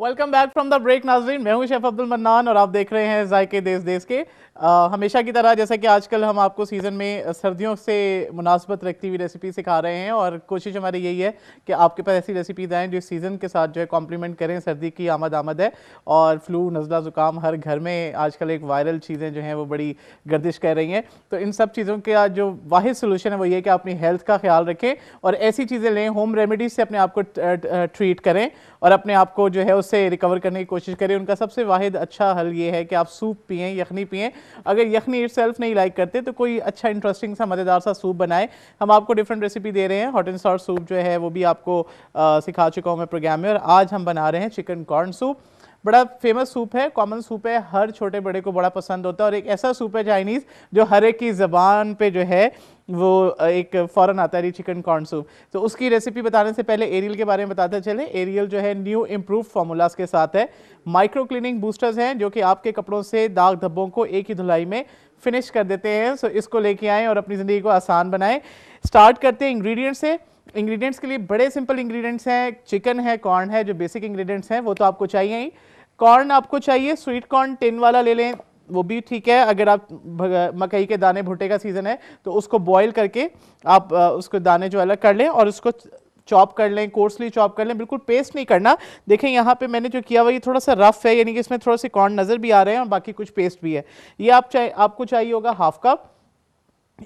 welcome back from the break नाजरीन मैं हूं शेफ अब्दुल मन्नान और आप देख रहे हैं जायके देश देश के आ, हमेशा की तरह जैसा कि आजकल हम आपको सीज़न में सर्दियों से मुनासबत रखती हुई रेसिपी सिखा रहे हैं और कोशिश हमारी यही है कि आपके पास ऐसी रेसिपीज़ आएँ जो सीज़न के साथ जो है कॉम्प्लीमेंट करें सर्दी की आमद आमद है और फ्लू नज़ला ज़ुकाम हर घर में आजकल एक वायरल चीज़ें जो हैं वो बड़ी गर्दिश कर रही हैं तो इन सब चीज़ों का जो वाद सोलूशन है वो ये कि अपनी हेल्थ का ख्याल रखें और ऐसी चीज़ें लें होम रेमेडीज़ से अपने आप को ट्रीट करें और अपने आप को जो है उस से रिकवर करने की कोशिश करें उनका सबसे वाहिद अच्छा हल ये है कि आप सूप पिएँ यखनी पिए अगर यखनी इट नहीं लाइक करते तो कोई अच्छा इंटरेस्टिंग सा मज़ेदार सा सूप बनाए हम आपको डिफरेंट रेसिपी दे रहे हैं हॉट एंड सॉट सूप जो है वो भी आपको आ, सिखा चुका हूँ मैं प्रोग्राम में और आज हम बना रहे हैं चिकन कॉर्न सूप बड़ा फेमस सूप है कॉमन सूप है हर छोटे बड़े को बड़ा पसंद होता है और एक ऐसा सूप है चाइनीज़ जो हर एक की ज़बान पे जो है वो एक फ़ौरन आता है चिकन कॉर्न सूप तो उसकी रेसिपी बताने से पहले एरियल के बारे में बताते चले एरियल जो है न्यू इम्प्रूव फार्मूलाज के साथ है माइक्रो क्लिनिंग बूस्टर्स हैं जो कि आपके कपड़ों से दाग धब्बों को एक ही धुलाई में फिनिश कर देते हैं सो इसको लेके आएँ और अपनी ज़िंदगी को आसान बनाएँ स्टार्ट करते हैं इंग्रेडिएंट से इंग्रेडिएंट्स के लिए बड़े सिंपल इंग्रेडिएंट्स हैं चिकन है कॉर्न है जो बेसिक इंग्रेडिएंट्स हैं वो तो आपको चाहिए ही कॉर्न आपको चाहिए स्वीट कॉर्न टिन वाला ले लें वो भी ठीक है अगर आप मकई के दाने भुट्टे का सीज़न है तो उसको बॉईल करके आप उसको दाने जो अलग कर लें और उसको चॉप कर लें कोर्सली चॉप कर लें बिल्कुल पेस्ट नहीं करना देखें यहाँ पे मैंने जो किया हुआ ये थोड़ा सा रफ है यानी कि इसमें थोड़े से कॉर्न नज़र भी आ रहे हैं और बाकी कुछ पेस्ट भी है ये आप चाहे आपको चाहिए होगा हाफ कप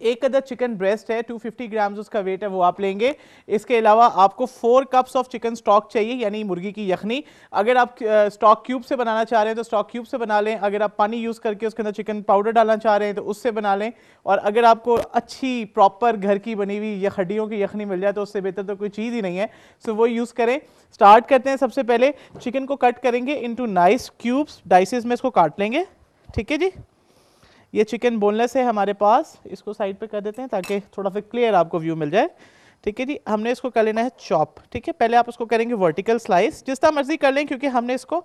एक अदर चिकन ब्रेस्ट है 250 ग्राम्स उसका वेट है वो आप लेंगे इसके अलावा आपको four cups of chicken stock चाहिए यानी मुर्गी की यखनी अगर आप स्टॉक क्यूब से बनाना चाह रहे हैं तो स्टॉक क्यूब से बना लें अगर आप पानी यूज़ करके उसके अंदर चिकन पाउडर डालना चाह रहे हैं तो उससे बना लें और अगर आपको अच्छी प्रॉपर घर की बनी हुई या हड्डियों की यखनी मिल जाए तो उससे बेहतर तो कोई चीज़ ही नहीं है सो वो यूज़ करें स्टार्ट करते हैं सबसे पहले चिकन को कट करेंगे इंटू नाइस क्यूब्स डाइसिस में इसको काट लेंगे ठीक है जी ये चिकन बोनलेस है हमारे पास इसको साइड पे कर देते हैं ताकि थोड़ा फिर क्लियर आपको व्यू मिल जाए ठीक है जी हमने इसको कर लेना है चॉप ठीक है पहले आप उसको करेंगे वर्टिकल स्लाइस जिस तरह मर्जी कर लें क्योंकि हमने इसको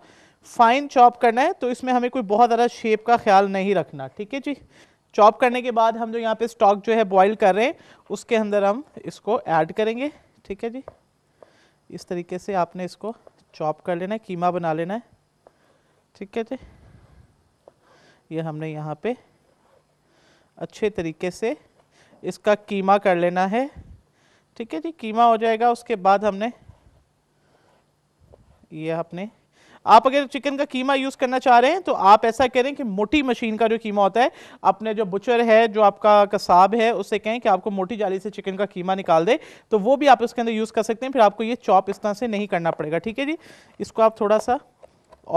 फाइन चॉप करना है तो इसमें हमें कोई बहुत ज़्यादा शेप का ख्याल नहीं रखना ठीक है जी चॉप करने के बाद हम जो यहाँ पे स्टॉक जो है बॉईल कर रहे हैं उसके अंदर हम इसको ऐड करेंगे ठीक है जी इस तरीके से आपने इसको चॉप कर लेना है कीमा बना लेना है ठीक है जी ये हमने यहाँ पे अच्छे तरीके से इसका कीमा कर लेना है ठीक है जी कीमा हो जाएगा उसके बाद हमने ये आपने आप अगर चिकन का कीमा यूज़ करना चाह रहे हैं तो आप ऐसा करें कि मोटी मशीन का जो कीमा होता है अपने जो बुचर है जो आपका कसाब है उससे कहें कि आपको मोटी जाली से चिकन का कीमा निकाल दे तो वो भी आप इसके अंदर यूज़ कर सकते हैं फिर आपको ये चॉप इस तरह से नहीं करना पड़ेगा ठीक है जी इसको आप थोड़ा सा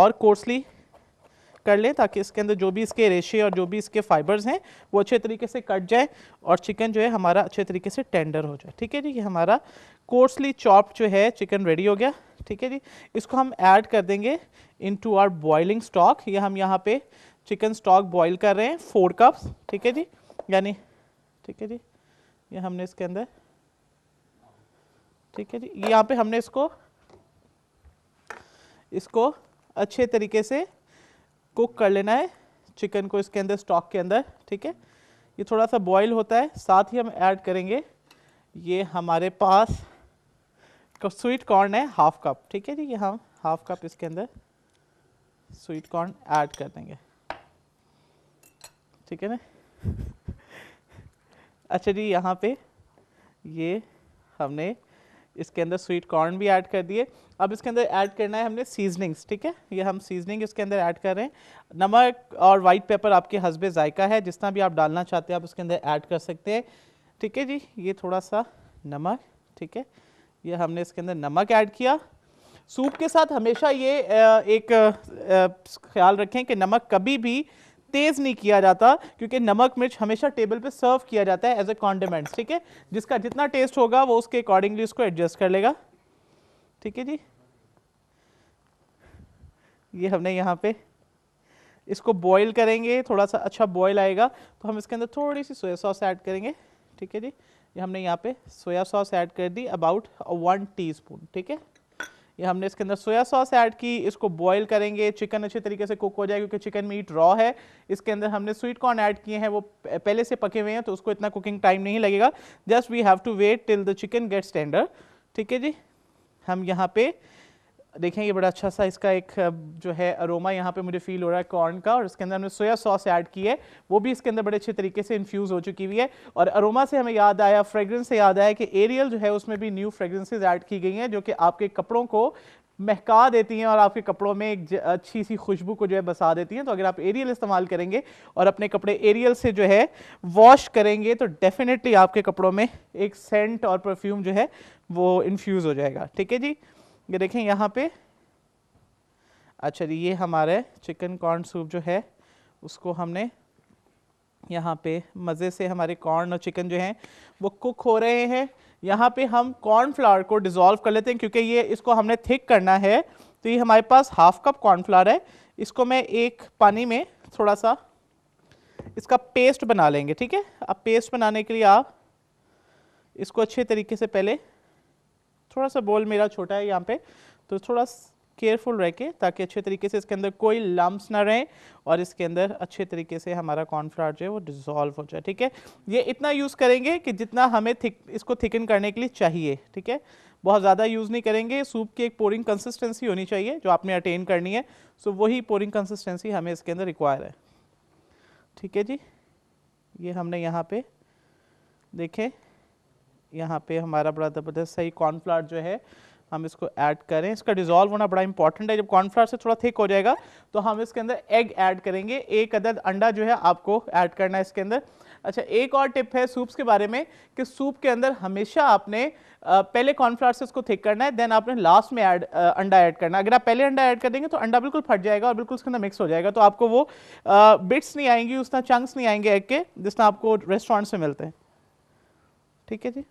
और कोर्सली कर लें ताकि इसके अंदर जो भी इसके रेशे और जो भी इसके फाइबर्स हैं वो अच्छे तरीके से कट जाए और चिकन जो है हमारा अच्छे तरीके से टेंडर हो जाए ठीक है जी ये हमारा कोर्सली चॉप जो है चिकन रेडी हो गया ठीक है जी इसको हम ऐड कर देंगे into our boiling stock ये हम यहाँ पे चिकन स्टॉक बॉयल कर रहे हैं फोर कप्स ठीक है जी यानी ठीक है जी ये हमने इसके अंदर ठीक है जी यहाँ पे हमने इसको इसको अच्छे तरीके से कुक कर लेना है चिकन को इसके अंदर स्टॉक के अंदर ठीक है ये थोड़ा सा बॉईल होता है साथ ही हम ऐड करेंगे ये हमारे पास स्वीट कॉर्न है हाफ कप ठीक है जी ये हम हाफ कप इसके अंदर स्वीट कॉर्न ऐड कर देंगे ठीक है ना अच्छा जी यहाँ पे ये हमने इसके अंदर स्वीट कॉर्न भी ऐड कर दिए अब इसके अंदर ऐड करना है हमने सीजनिंग्स ठीक है ये हम सीजनिंग इसके अंदर ऐड कर रहे हैं नमक और वाइट पेपर आपके हसबे जायका है जितना भी आप डालना चाहते हैं आप उसके अंदर ऐड कर सकते हैं ठीक है जी ये थोड़ा सा नमक ठीक है ये हमने इसके अंदर नमक ऐड किया सूप के साथ हमेशा ये एक ख्याल रखें कि नमक कभी भी तेज नहीं किया जाता क्योंकि नमक मिर्च हमेशा टेबल पे सर्व किया जाता है एज ए कॉन्डिमेंट्स ठीक है जिसका जितना टेस्ट होगा वो उसके अकॉर्डिंगली उसको एडजस्ट कर लेगा ठीक है जी ये हमने यहाँ पे इसको बॉईल करेंगे थोड़ा सा अच्छा बॉईल आएगा तो हम इसके अंदर थोड़ी सी सोया सॉस ऐड करेंगे ठीक है जी हमने यहाँ पे सोया सॉस ऐड कर दी अबाउट वन टी ठीक है ये हमने इसके अंदर सोया सॉस ऐड की इसको बॉईल करेंगे चिकन अच्छे तरीके से कुक हो जाए क्योंकि चिकन मीट रॉ है इसके अंदर हमने स्वीट कॉर्न ऐड किए हैं वो पहले से पके हुए हैं तो उसको इतना कुकिंग टाइम नहीं लगेगा just we have to wait till the chicken get standard ठीक है जी हम यहाँ पे देखें ये बड़ा अच्छा सा इसका एक जो है अरोमा यहाँ पे मुझे फील हो रहा है कॉर्न का और इसके अंदर हमने सोया सॉस ऐड की है वो भी इसके अंदर बड़े अच्छे तरीके से इन्फ्यूज़ हो चुकी हुई है और अरोमा से हमें याद आया फ्रेगरेंस से याद आया कि एरियल जो है उसमें भी न्यू फ्रेगरेंसेज ऐड की गई हैं जो कि आपके कपड़ों को महका देती हैं और आपके कपड़ों में एक अच्छी सी खुशबू को जो है बसा देती हैं तो अगर आप एरियल इस्तेमाल करेंगे और अपने कपड़े एरियल से जो है वॉश करेंगे तो डेफिनेटली आपके कपड़ों में एक सेंट और परफ्यूम जो है वो इन्फ्यूज़ हो जाएगा ठीक है जी ये देखें यहाँ पे अच्छा ये हमारे चिकन कॉर्न सूप जो है उसको हमने यहाँ पे मज़े से हमारे कॉर्न और चिकन जो हैं वो कुक हो रहे हैं यहाँ पे हम कॉर्न फ्लावर को डिज़ोल्व कर लेते हैं क्योंकि ये इसको हमने थिक करना है तो ये हमारे पास हाफ कप कॉर्न फ्लावर है इसको मैं एक पानी में थोड़ा सा इसका पेस्ट बना लेंगे ठीक है अब पेस्ट बनाने के लिए आप इसको अच्छे तरीके से पहले थोड़ा सा बोल मेरा छोटा है यहाँ पे तो थोड़ा केयरफुल रह के ताकि अच्छे तरीके से इसके अंदर कोई लम्ब ना रहे और इसके अंदर अच्छे तरीके से हमारा कॉर्नफ्लावर जो है वो डिज़ोल्व हो जाए ठीक है ये इतना यूज़ करेंगे कि जितना हमें थिक इसको थिकन करने के लिए चाहिए ठीक है बहुत ज़्यादा यूज़ नहीं करेंगे सूप की एक पोरिंग कंसिस्टेंसी होनी चाहिए जो आपने अटेन करनी है सो वही पोरिंग कंसिस्टेंसी हमें इसके अंदर रिक्वायर है ठीक है जी ये हमने यहाँ पे देखें यहाँ पे हमारा बड़ा ज़बरदस्त सही कॉर्नफ्लावर जो है हम इसको ऐड करें इसका डिजोल्व होना बड़ा इंपॉर्टेंट है जब कॉर्नफ्लावर से थोड़ा थिक हो जाएगा तो हम इसके अंदर एग ऐड करेंगे एक अदद अंडा जो है आपको ऐड करना है इसके अंदर अच्छा एक और टिप है सूप्स के बारे में कि सूप के अंदर हमेशा आपने पहले कॉर्नफ्लावर से इसको थिक करना है देन आपने लास्ट में ऐड अंडा ऐड करना है अगर आप पहले अंडा ऐड कर देंगे तो अंडा बिल्कुल फट जाएगा और बिल्कुल उसके अंदर मिक्स हो जाएगा तो आपको वो बिट्स नहीं आएंगी उस तरह चंक्स नहीं आएंगे एग के जिस तरह आपको रेस्टोरेंट से मिलते हैं ठीक है जी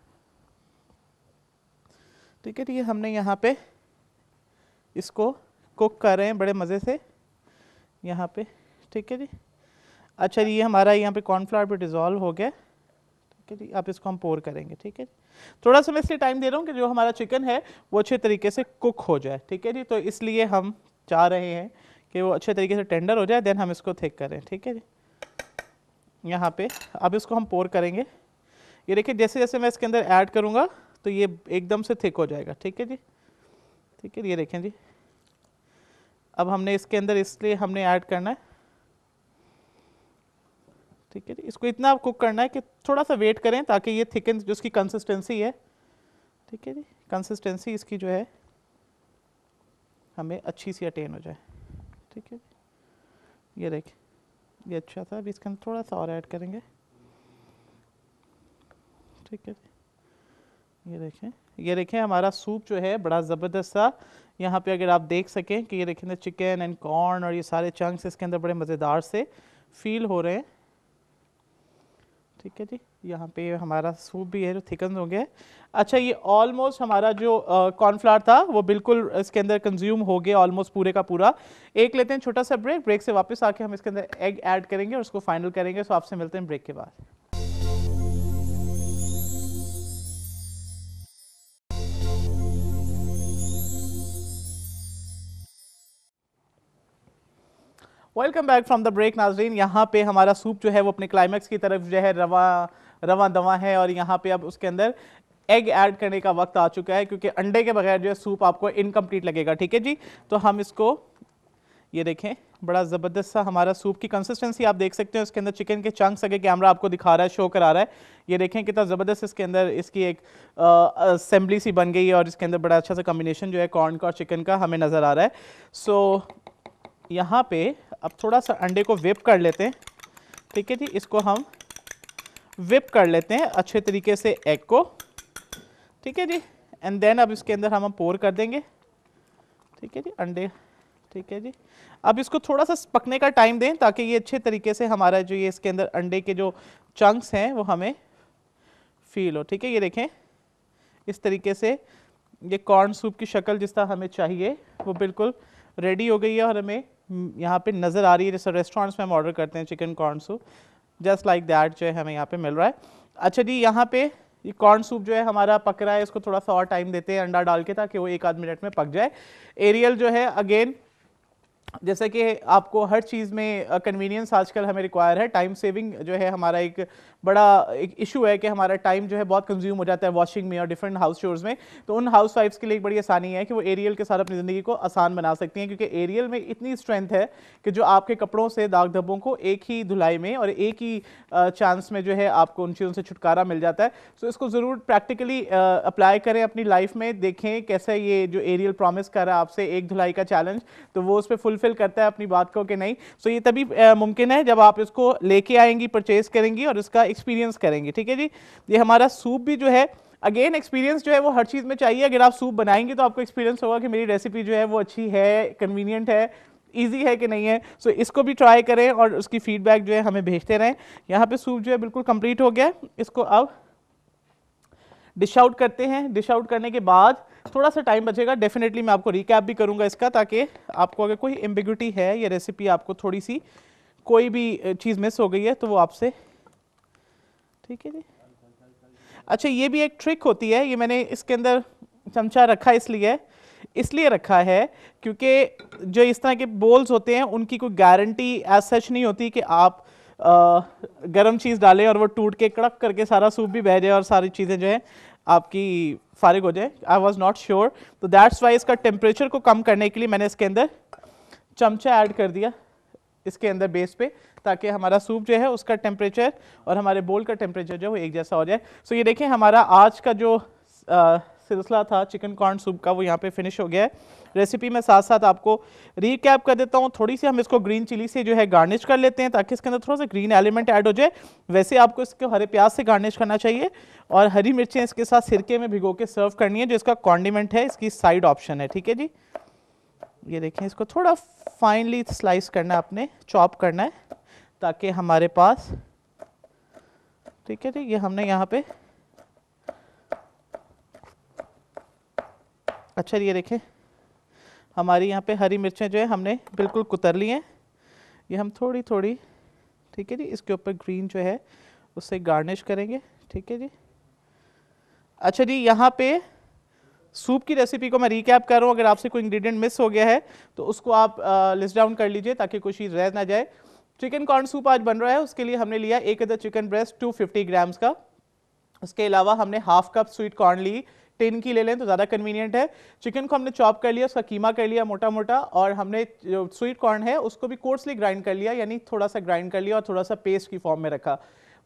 ठीक है ठीक है हमने यहाँ पे इसको कुक कर रहे हैं बड़े मज़े से यहाँ पे ठीक है जी अच्छा ये हमारा यहाँ पे कॉर्नफ्लावर भी डिज़ोल्व हो गया ठीक है जी आप इसको हम पोर करेंगे ठीक है थोड़ा सा मैं इसलिए टाइम दे रहा हूँ कि जो हमारा चिकन है वो अच्छे तरीके से कुक हो जाए ठीक है जी तो इसलिए हम चाह रहे हैं कि वो अच्छे तरीके से टेंडर हो जाए देन हम इसको थेक करें ठीक है जी यहाँ पे अब इसको हम पोर करेंगे ये देखिए जैसे जैसे मैं इसके अंदर ऐड करूँगा तो ये एकदम से थिक हो जाएगा ठीक है जी ठीक है ये देखें जी अब हमने इसके अंदर इसलिए हमने ऐड करना है ठीक है जी इसको इतना कुक करना है कि थोड़ा सा वेट करें ताकि ये थिकन जो उसकी कंसिस्टेंसी है ठीक है जी कंसिस्टेंसी इसकी जो है हमें अच्छी सी अटेन हो जाए ठीक है ये देख ये अच्छा था अभी इसके अंदर थोड़ा सा और ऐड करेंगे ठीक है जी ये देखें ये देखें हमारा सूप जो है बड़ा ज़बरदस्त सा यहाँ पे अगर आप देख सकें कि ये देखें चिकन एंड कॉर्न और ये सारे चंक्स इसके अंदर बड़े मज़ेदार से फील हो रहे हैं ठीक है जी यहाँ पे हमारा सूप भी है जो थिकन हो गया अच्छा ये ऑलमोस्ट हमारा जो कॉर्नफ्लावर था वो बिल्कुल इसके अंदर कंज्यूम हो गया ऑलमोस्ट पूरे का पूरा एक लेते हैं छोटा सा ब्रेक ब्रेक से वापस आके हम इसके अंदर एग ऐड करेंगे और उसको फाइनल करेंगे सो तो आपसे मिलते हैं ब्रेक के बाद welcome back from the break नाजरीन यहाँ पे हमारा सूप जो है वो अपने क्लाइमैक्स की तरफ जो है रवा रवा दवा है और यहाँ पे अब उसके अंदर एग ऐड करने का वक्त आ चुका है क्योंकि अंडे के बगैर जो है सूप आपको इनकम्प्लीट लगेगा ठीक है जी तो हम इसको ये देखें बड़ा ज़बरदस्त सा हमारा सूप की कंसिस्टेंसी आप देख सकते हैं उसके अंदर चिकन के चंक्स अगर कैमरा आपको दिखा रहा है शो करा रहा है ये देखें कितना ज़बरदस्त इसके अंदर इसकी एक असम्बली सी बन गई है और इसके अंदर बड़ा अच्छा सा कम्बिनेशन जो है कॉर्न का और चिकन का हमें नज़र आ रहा है सो so, यहाँ पे अब थोड़ा सा अंडे को विप कर लेते हैं ठीक है जी इसको हम विप कर लेते हैं अच्छे तरीके से एग को ठीक है जी एंड देन अब इसके अंदर हम पोर कर देंगे ठीक है जी अंडे ठीक है जी अब इसको थोड़ा सा पकने का टाइम दें ताकि ये अच्छे तरीके से हमारा जो ये इसके अंदर अंडे के जो चंक्स हैं वो हमें फील हो ठीक है ये देखें इस तरीके से ये कॉर्न सूप की शक्ल जिस तरह हमें चाहिए वो बिल्कुल रेडी हो गई है और हमें हम्म, यहाँ पे नज़र आ रही है रेस्टोरेंट्स में हम ऑर्डर करते हैं chicken corn soup just like that जो है हमें यहाँ पे मिल रहा है अच्छा जी यहाँ पे ये कॉर्न सूप जो है हमारा पक रहा है इसको थोड़ा सा और टाइम देते हैं अंडा डाल के ताकि वो एक आध मिनट में पक जाए एरियल जो है अगेन जैसे कि आपको हर चीज़ में कन्वीनियंस आजकल हमें रिक्वायर है टाइम सेविंग जो है हमारा एक बड़ा एक इशू है कि हमारा टाइम जो है बहुत कंज्यूम हो जाता है वॉशिंग में और डिफरेंट हाउस शोर्स में तो उन हाउस वाइफ्स के लिए एक बड़ी आसानी है कि वो एरियल के साथ अपनी ज़िंदगी को आसान बना सकती हैं क्योंकि एरियल में इतनी स्ट्रेंथ है कि जो आपके कपड़ों से दाग धब्बों को एक ही धुलाई में और एक ही चांस में जो है आपको उन चीज़ों से छुटकारा मिल जाता है सो इसको ज़रूर प्रैक्टिकली अप्लाई करें अपनी लाइफ में देखें कैसे ये जो एरियल प्रॉमिस कर रहा है आपसे एक धुलाई का चैलेंज तो वो उस पर फुलफिल करता है अपनी बात को कि नहीं सो ये तभी मुमकिन है जब आप इसको लेके आएंगी परचेज़ करेंगी और इसका एक एक्सपीरियंस करेंगे ठीक है जी ये हमारा सूप भी जो है अगेन एक्सपीरियंस जो है वो हर चीज़ में चाहिए अगर आप सूप बनाएंगे तो आपको एक्सपीरियंस होगा कि मेरी रेसिपी जो है वो अच्छी है कन्वीनियंट है ईजी है कि नहीं है सो so, इसको भी ट्राई करें और उसकी फीडबैक जो है हमें भेजते रहें यहाँ पे सूप जो है बिल्कुल कंप्लीट हो गया इसको अब डिश आउट करते हैं डिश आउट करने के बाद थोड़ा सा टाइम बचेगा डेफिनेटली मैं आपको रिकैप भी करूँगा इसका ताकि आपको अगर कोई एम्बिग्यूटी है या रेसिपी आपको थोड़ी सी कोई भी चीज़ मिस हो गई है तो वो आपसे ठीक है जी अच्छा ये भी एक ट्रिक होती है ये मैंने इसके अंदर चमचा रखा इसलिए इसलिए रखा है क्योंकि जो इस तरह के बोल्स होते हैं उनकी कोई गारंटी एज सच नहीं होती कि आप गर्म चीज़ डालें और वो टूट के कड़क करके सारा सूप भी बह जाए और सारी चीज़ें जो हैं आपकी फारिग हो जाए आई वॉज नॉट श्योर तो दैट्स वाई इसका टेम्परेचर को कम करने के लिए मैंने इसके अंदर चमचा ऐड कर दिया इसके अंदर बेस पे ताकि हमारा सूप जो है उसका टेम्परेचर और हमारे बोल का टेम्परेचर जो है वो एक जैसा हो जाए सो ये देखें हमारा आज का जो सिलसिला था चिकन कॉर्न सूप का वो यहाँ पे फिनिश हो गया है रेसिपी में साथ साथ आपको रीकैप कर देता हूँ थोड़ी सी हम इसको ग्रीन चिली से जो है गार्निश कर लेते हैं ताकि इसके अंदर थोड़ा सा ग्रीन एलिमेंट ऐड हो जाए वैसे आपको इसको हरे प्याज से गार्निश करना चाहिए और हरी मिर्चें इसके साथ सिरके में भिगो के सर्व करनी है जो इसका कॉन्डिमेंट है इसकी साइड ऑप्शन है ठीक है जी ये देखें इसको थोड़ा फाइनली स्लाइस करना है आपने चॉप करना है ताकि हमारे पास ठीक है ठीक ये हमने यहाँ पे अच्छा ये देखें हमारी यहाँ पे हरी मिर्चें जो है हमने बिल्कुल कुतर ली हैं ये हम थोड़ी थोड़ी ठीक है जी इसके ऊपर ग्रीन जो है उससे गार्निश करेंगे ठीक है जी अच्छा जी यहाँ पे सूप की रेसिपी को मैं रिकैप कर रहा हूँ अगर आपसे कोई इंग्रेडिएंट मिस हो गया है तो उसको आप लिस्ट डाउन कर लीजिए ताकि कोई चीज़ रह ना जाए चिकन कॉर्न सूप आज बन रहा है उसके लिए हमने लिया एक other chicken breast fifty grams का उसके अलावा हमने हाफ कप स्वीट कॉर्न ली टिन की ले लें तो ज़्यादा कन्वीनियंट है चिकन को हमने चॉप कर लिया उसका कीमा कर लिया मोटा मोटा और हमने जो स्वीट कॉर्न है उसको भी कोर्सली ग्राइंड कर लिया यानी थोड़ा सा ग्राइंड कर लिया और थोड़ा सा पेस्ट की फॉर्म में रखा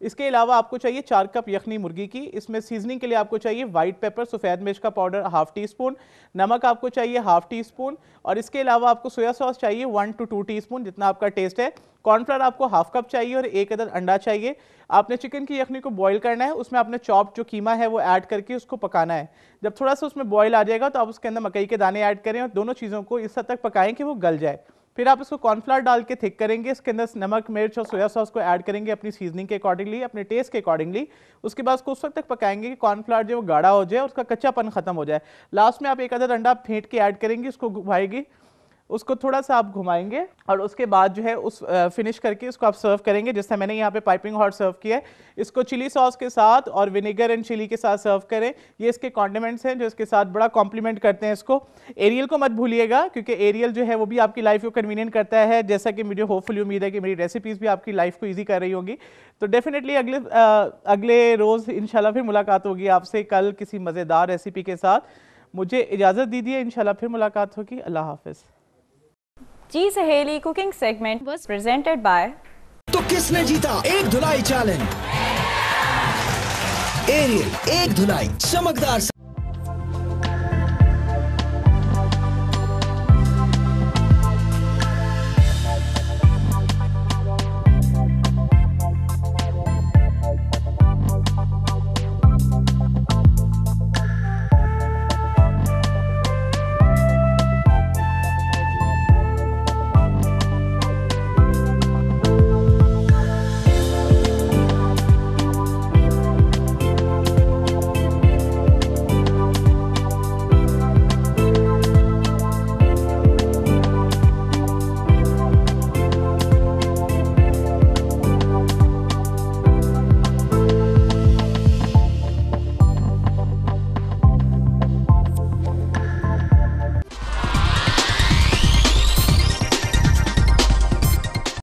इसके अलावा आपको चाहिए चार कप यखनी मुर्गी की इसमें सीजनिंग के लिए आपको चाहिए वाइट पेपर सफ़ेद मिर्च का पाउडर हाफ टी स्पून नमक आपको चाहिए हाफ टी स्पून और इसके अलावा आपको सोया सॉस चाहिए one to two teaspoon जितना आपका टेस्ट है कॉर्नफ्लावर आपको हाफ कप चाहिए और एक अदर अंडा चाहिए आपने चिकन की यखनी को बॉईल करना है उसमें आपने चॉप जो कीमा है वो ऐड करके उसको पकाना है जब थोड़ा सा उसमें बॉईल आ जाएगा तो आप उसके अंदर मकई के दाने ऐड करें और दोनों चीज़ों को इस हद तक पकाएं कि वो गल जाए फिर आप इसको कॉर्नफ्लावर डाल के थिक करेंगे इसके अंदर नमक मिर्च और सोया सॉस को ऐड करेंगे अपनी सीजनिंग के अकॉर्डिंगली अपने टेस्ट के अकॉर्डिंगली उसके बाद उसको उस वक्त तक पकाएंगे कि कॉर्नफ्लावर जो गाढ़ा हो जाए उसका कच्चापन खत्म हो जाए लास्ट में आप एक अदर अंडा फेंट के ऐड करेंगे उसको घुमाएगी उसको थोड़ा सा आप घुमाएंगे और उसके बाद जो है उस फिनिश करके इसको आप सर्व करेंगे जैसे मैंने यहाँ पे पाइपिंग हॉट सर्व किया है इसको चिली सॉस के साथ और विनेगर एंड चिली के साथ सर्व करें ये इसके कॉन्डिमेंट्स हैं जो इसके साथ बड़ा कॉम्प्लीमेंट करते हैं इसको एरियल को मत भूलिएगा क्योंकि एरियल जो है वो भी आपकी लाइफ को कन्वीनियंट करता है जैसा कि मुझे होपफुल उम्मीद है कि मेरी रेसिपीज़ भी आपकी लाइफ को ईजी कर रही होंगी तो डेफिनेटली अगले अगले रोज़ इन फिर मुलाकात होगी आपसे कल किसी मज़ेदार रेसिपी के साथ मुझे इजाज़त दीजिए इन फिर मुलाकात होगी अल्लाह हाफिज़ जी सहेली cooking segment was presented by तो किसने जीता एक धुलाई चैलेंज एरियल एक धुलाई चमकदार